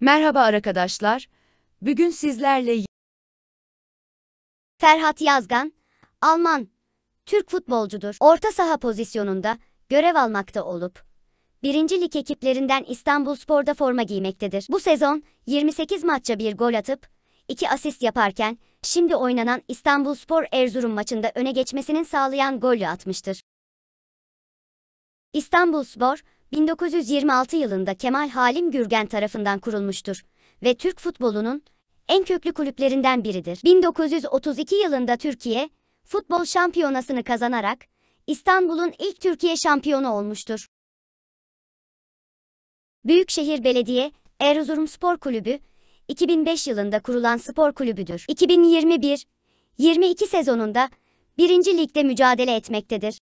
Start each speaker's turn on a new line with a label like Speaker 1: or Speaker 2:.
Speaker 1: Merhaba arkadaşlar. Bugün sizlerle Ferhat Yazgan, Alman, Türk futbolcudur. Orta saha pozisyonunda görev almakta olup, birinci lig ekiplerinden İstanbulspor'da forma giymektedir. Bu sezon 28 maçta bir gol atıp, iki asist yaparken, şimdi oynanan İstanbulspor Erzurum maçında öne geçmesinin sağlayan golü atmıştır. İstanbulspor, 1926 yılında Kemal Halim Gürgen tarafından kurulmuştur ve Türk futbolunun en köklü kulüplerinden biridir. 1932 yılında Türkiye futbol şampiyonasını kazanarak İstanbul'un ilk Türkiye şampiyonu olmuştur. Büyükşehir Belediye, Erzurum Spor Kulübü, 2005 yılında kurulan spor kulübüdür. 2021-22 sezonunda 1. Lig'de mücadele etmektedir.